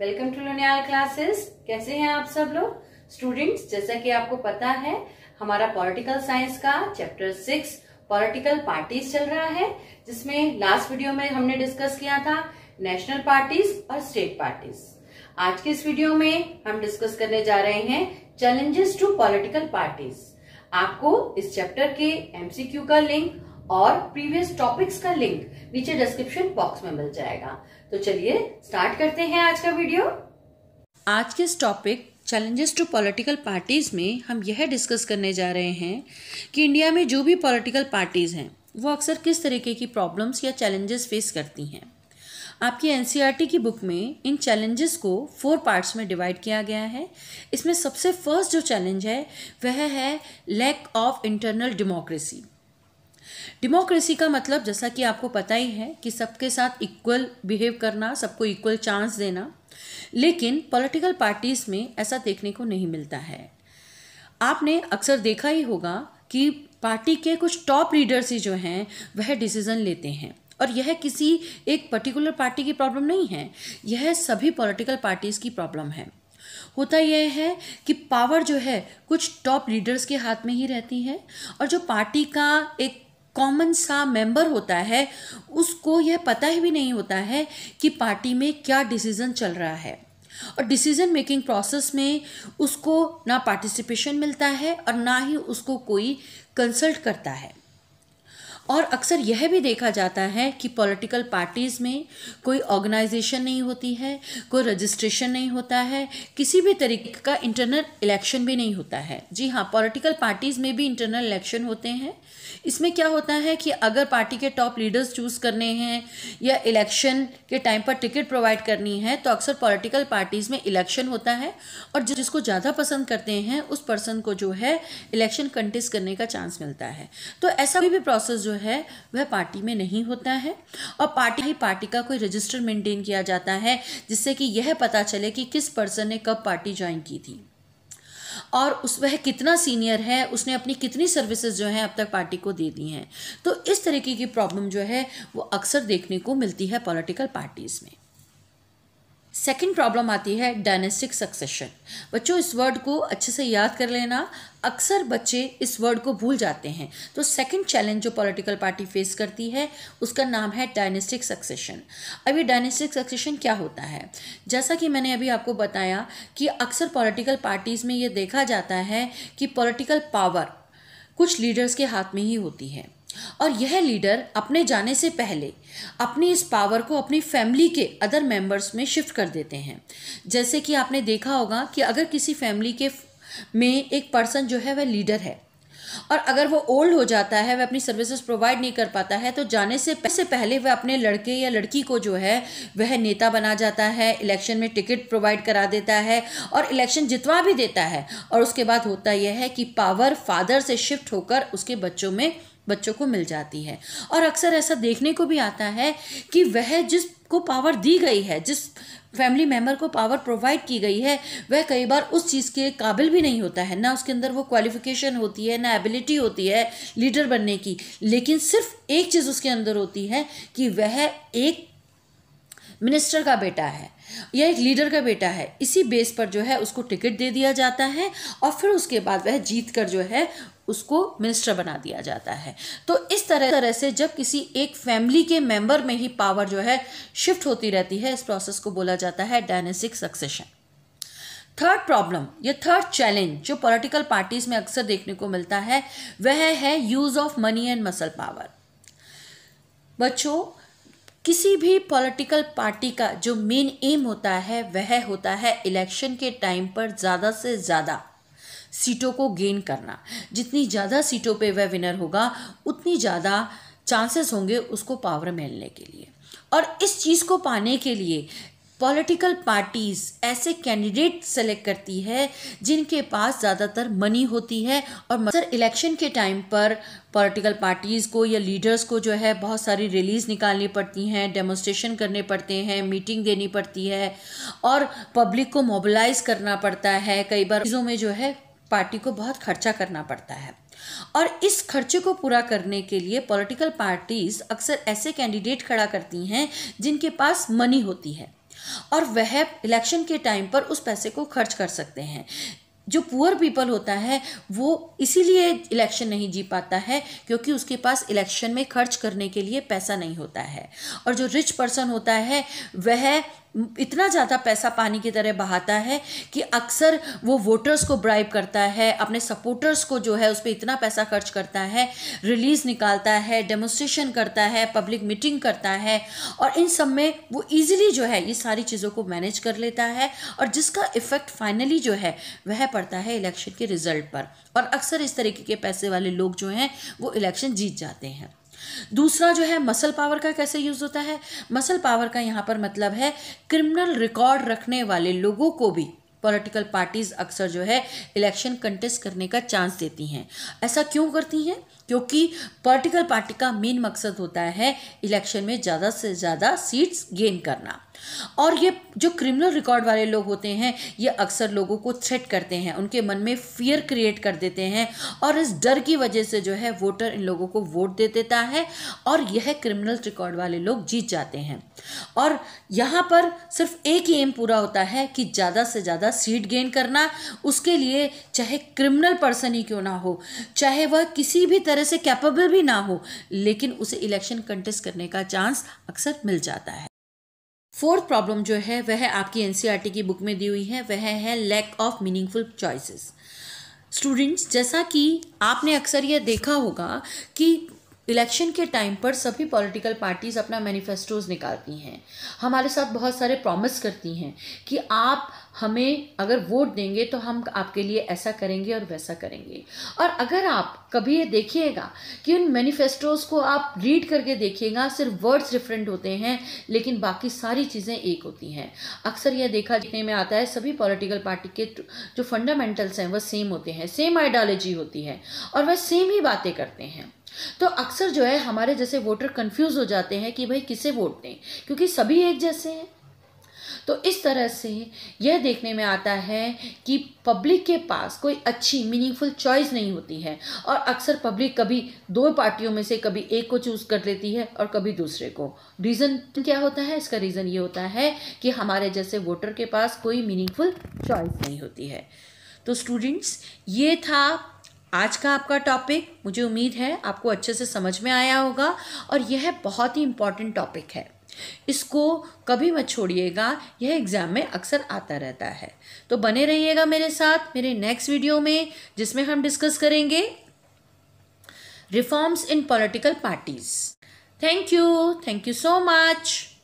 welcome to लोनियाल classes कैसे हैं आप सब लोग स्टूडेंट्स जैसा कि आपको पता है हमारा पॉलिटिकल साइंस का चैप्टर सिक्स पॉलिटिकल पार्टीज चल रहा है जिसमें लास्ट वीडियो में हमने डिस्कस किया था नेशनल पार्टीज और स्टेट पार्टीज आज के इस वीडियो में हम डिस्कस करने जा रहे हैं चैलेंजेस टू पॉलिटिकल पार्टीज आपको इस चैप्टर के एमसीक्यू का लिंक और प्रीवियस टॉपिक्स का लिंक नीचे डिस्क्रिप्शन बॉक्स में मिल जाएगा तो चलिए स्टार्ट करते हैं आज का वीडियो आज के इस topic challenges to political parties में हम यह डिस्कस करने जा रहे हैं कि इंडिया में जो भी पॉलिटिकल पार्टीज़ हैं वो अक्सर किस तरीके की प्रॉब्लम्स या चैलेंजेस फेस करती हैं आपकी एन e की बुक में इन चैलेंजेस को फोर पार्ट्स में डिवाइड किया गया है इसमें सबसे फर्स्ट जो चैलेंज है वह है lack of internal democracy democracy का मतलब जैसा कि आपको पता ही है कि सबके साथ इक्वल बिहेव करना सबको इक्वल चांस देना लेकिन पॉलिटिकल पार्टीज़ में ऐसा देखने को नहीं मिलता है आपने अक्सर देखा ही होगा कि पार्टी के कुछ टॉप लीडर्स ही जो हैं वह डिसीज़न लेते हैं और यह किसी एक पर्टिकुलर पार्टी की प्रॉब्लम नहीं है यह सभी पॉलिटिकल पार्टीज़ की प्रॉब्लम है होता यह है कि पावर जो है कुछ टॉप लीडर्स के हाथ में ही रहती है और जो पार्टी का एक कॉमन सा मेंबर होता है उसको यह पता ही भी नहीं होता है कि पार्टी में क्या डिसीज़न चल रहा है और डिसीज़न मेकिंग प्रोसेस में उसको ना पार्टिसिपेशन मिलता है और ना ही उसको कोई कंसल्ट करता है और अक्सर यह भी देखा जाता है कि पॉलिटिकल पार्टीज़ में कोई ऑर्गेनाइजेशन नहीं होती है कोई रजिस्ट्रेशन नहीं होता है किसी भी तरीके का इंटरनल इलेक्शन भी नहीं होता है जी हाँ पॉलिटिकल पार्टीज़ में भी इंटरनल इलेक्शन होते हैं इसमें क्या होता है कि अगर पार्टी के टॉप लीडर्स चूज़ करने हैं या इलेक्शन के टाइम पर टिकट प्रोवाइड करनी है तो अक्सर पॉलिटिकल पार्टीज़ में इलेक्शन होता है और जिसको ज़्यादा पसंद करते हैं उस पर्सन को जो है इलेक्शन कंटेस्ट करने का चांस मिलता है तो ऐसा भी, भी प्रोसेस जो है वह पार्टी में नहीं होता है और पार्टी ही पार्टी का कोई रजिस्टर मेंटेन किया जाता है जिससे कि यह पता चले कि किस पर्सन ने कब पार्टी ज्वाइन की थी और उस वह कितना सीनियर है उसने अपनी कितनी सर्विसेज जो हैं अब तक पार्टी को दे दी हैं तो इस तरीके की प्रॉब्लम जो है वो अक्सर देखने को मिलती है पॉलिटिकल पार्टीज़ में सेकंड प्रॉब्लम आती है डायनेस्टिक सक्सेशन बच्चों इस वर्ड को अच्छे से याद कर लेना अक्सर बच्चे इस वर्ड को भूल जाते हैं तो सेकंड चैलेंज जो पॉलिटिकल पार्टी फेस करती है उसका नाम है डायनेस्टिक सक्सेशन अब ये डायनेस्टिक सक्सेशन क्या होता है जैसा कि मैंने अभी आपको बताया कि अक्सर पॉलिटिकल पार्टीज़ में ये देखा जाता है कि पॉलिटिकल पावर कुछ लीडर्स के हाथ में ही होती है और यह लीडर अपने जाने से पहले अपनी इस पावर को अपनी फैमिली के अदर मेंबर्स में शिफ्ट कर देते हैं जैसे कि आपने देखा होगा कि अगर किसी फैमिली के में एक पर्सन जो है वह लीडर है और अगर वो ओल्ड हो जाता है वह अपनी सर्विसेज प्रोवाइड नहीं कर पाता है तो जाने से से पहले वह अपने लड़के या लड़की को जो है वह नेता बना जाता है इलेक्शन में टिकट प्रोवाइड करा देता है और इलेक्शन जितवा भी देता है और उसके बाद होता यह है कि पावर फादर से शिफ्ट होकर उसके बच्चों में बच्चों को मिल जाती है और अक्सर ऐसा देखने को भी आता है कि वह जिसको पावर दी गई है जिस फैमिली मेम्बर को पावर प्रोवाइड की गई है वह कई बार उस चीज़ के काबिल भी नहीं होता है ना उसके अंदर वो क्वालिफिकेशन होती है ना एबिलिटी होती है लीडर बनने की लेकिन सिर्फ एक चीज़ उसके अंदर होती है कि वह एक मिनिस्टर का बेटा है या एक लीडर का बेटा है इसी बेस पर जो है उसको टिकट दे दिया जाता है और फिर उसके बाद वह जीत कर जो है उसको मिनिस्टर बना दिया जाता है तो इस तरह तरह से जब किसी एक फैमिली के मेंबर में ही पावर जो है शिफ्ट होती रहती है इस प्रोसेस को बोला जाता है डायनेसिक सक्सेशन थर्ड प्रॉब्लम या थर्ड चैलेंज जो पॉलिटिकल पार्टीज में अक्सर देखने को मिलता है वह है use of money and muscle power बच्चों किसी भी पॉलिटिकल पार्टी का जो मेन एम होता है वह होता है इलेक्शन के टाइम पर ज़्यादा से ज़्यादा सीटों को गेन करना जितनी ज़्यादा सीटों पे वह विनर होगा उतनी ज़्यादा चांसेस होंगे उसको पावर मिलने के लिए और इस चीज़ को पाने के लिए पॉलिटिकल पार्टीज़ ऐसे कैंडिडेट सेलेक्ट करती है जिनके पास ज़्यादातर मनी होती है और सर इलेक्शन के टाइम पर पॉलिटिकल पार्टीज़ को या लीडर्स को जो है बहुत सारी रैलीज़ निकालनी पड़ती हैं डेमोस्ट्रेशन करने पड़ते हैं मीटिंग देनी पड़ती है और पब्लिक को मोबिलाइज करना पड़ता है कई बार चीज़ों में जो है पार्टी को बहुत खर्चा करना पड़ता है और इस खर्चे को पूरा करने के लिए पॉलिटिकल पार्टीज़ अक्सर ऐसे कैंडिडेट खड़ा करती हैं जिनके पास मनी होती है और वह इलेक्शन के टाइम पर उस पैसे को खर्च कर सकते हैं जो पुअर पीपल होता है वो इसीलिए इलेक्शन नहीं जी पाता है क्योंकि उसके पास इलेक्शन में खर्च करने के लिए पैसा नहीं होता है और जो रिच पर्सन होता है वह इतना ज़्यादा पैसा पानी की तरह बहाता है कि अक्सर वो वोटर्स को ब्राइब करता है अपने सपोर्टर्स को जो है उस पर इतना पैसा खर्च करता है रिलीज निकालता है डेमोस्ट्रेशन करता है पब्लिक मीटिंग करता है और इन सब में वो ईजिली जो है ये सारी चीज़ों को मैनेज कर लेता है और जिसका इफ़ेक्ट फाइनली जो है वह पड़ता है इलेक्शन के रिजल्ट पर और अक्सर इस तरीके के पैसे वाले लोग जो हैं वो इलेक्शन जीत जाते हैं दूसरा जो है मसल पावर का कैसे यूज़ होता है मसल पावर का यहाँ पर मतलब है क्रिमिनल रिकॉर्ड रखने वाले लोगों को भी पॉलिटिकल पार्टीज़ अक्सर जो है इलेक्शन कंटेस्ट करने का चांस देती हैं ऐसा क्यों करती हैं क्योंकि पॉलिटिकल पार्टी का मेन मकसद होता है इलेक्शन में ज़्यादा से ज़्यादा सीट्स गेन करना और ये जो क्रिमिनल रिकॉर्ड वाले लोग होते हैं ये अक्सर लोगों को थ्रेट करते हैं उनके मन में फियर क्रिएट कर देते हैं और इस डर की वजह से जो है वोटर इन लोगों को वोट दे देता है और यह क्रिमिनल रिकॉर्ड वाले लोग जीत जाते हैं और यहाँ पर सिर्फ एक ही एम पूरा होता है कि ज़्यादा से ज़्यादा सीट गेन करना उसके लिए चाहे क्रिमिनल पर्सन ही क्यों ना हो चाहे वह किसी भी तरह तरह से कैपेबल भी ना हो लेकिन उसे इलेक्शन कंटेस्ट करने का चांस अक्सर मिल जाता है फोर्थ प्रॉब्लम जो है वह आपकी एनसीईआरटी e की बुक में दी हुई है वह है lack of meaningful choices students जैसा कि आपने अक्सर यह देखा होगा कि इलेक्शन के टाइम पर सभी पॉलिटिकल पार्टीज़ अपना मैनिफेस्टोज़ निकालती हैं हमारे साथ बहुत सारे प्रॉमिस करती हैं कि आप हमें अगर वोट देंगे तो हम आपके लिए ऐसा करेंगे और वैसा करेंगे और अगर आप कभी ये देखिएगा कि उन मैनिफेस्टोज़ को आप रीड करके देखिएगा सिर्फ वर्ड्स डिफरेंट होते हैं लेकिन बाकी सारी चीज़ें एक होती हैं अक्सर यह देखा देखने में आता है सभी पॉलिटिकल पार्टी के जो फंडामेंटल्स हैं वह सेम होते हैं सेम आइडियोलॉजी होती है और वह सेम ही बातें करते हैं तो अक्सर जो है हमारे जैसे वोटर कंफ्यूज हो जाते हैं कि भाई किसे वोट दें क्योंकि सभी एक जैसे हैं तो इस तरह से यह देखने में आता है कि पब्लिक के पास कोई अच्छी मीनिंगफुल चॉइस नहीं होती है और अक्सर पब्लिक कभी दो पार्टियों में से कभी एक को चूज़ कर लेती है और कभी दूसरे को रीज़न क्या होता है इसका रीज़न ये होता है कि हमारे जैसे वोटर के पास कोई मीनिंगफुल चॉइस नहीं होती है तो स्टूडेंट्स ये था आज का आपका टॉपिक मुझे उम्मीद है आपको अच्छे से समझ में आया होगा और यह बहुत ही इम्पॉर्टेंट टॉपिक है इसको कभी मत छोड़िएगा यह एग्ज़ाम में अक्सर आता रहता है तो बने रहिएगा मेरे साथ मेरे नेक्स्ट वीडियो में जिसमें हम डिस्कस करेंगे reforms in political parties thank you thank you so much